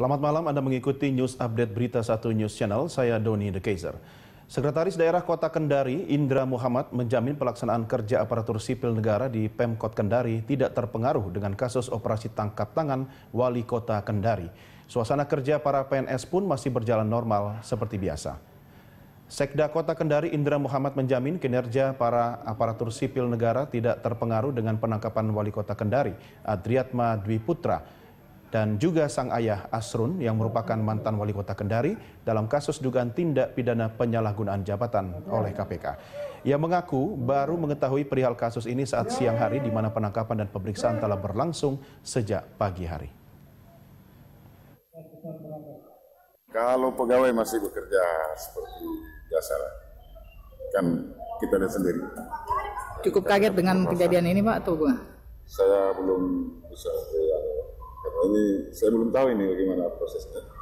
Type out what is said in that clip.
Selamat malam, Anda mengikuti news update berita satu news channel. Saya Doni The Kaiser. Sekretaris Daerah Kota Kendari, Indra Muhammad, menjamin pelaksanaan kerja aparatur sipil negara di Pemkot Kendari tidak terpengaruh dengan kasus operasi tangkap tangan wali kota Kendari. Suasana kerja para PNS pun masih berjalan normal seperti biasa. Sekda Kota Kendari Indra Muhammad menjamin kinerja para aparatur sipil negara tidak terpengaruh dengan penangkapan wali kota Kendari, Adriatma Dwi Putra, dan juga sang ayah Asrun yang merupakan mantan wali kota Kendari dalam kasus dugaan tindak pidana penyalahgunaan jabatan oleh KPK. Ia mengaku baru mengetahui perihal kasus ini saat siang hari di mana penangkapan dan pemeriksaan telah berlangsung sejak pagi hari. Kalau pegawai masih bekerja seperti biasa, kan kita lihat sendiri. Cukup kaget dengan kejadian ini Pak atau Saya belum bisa Se saya que y no bagaimana que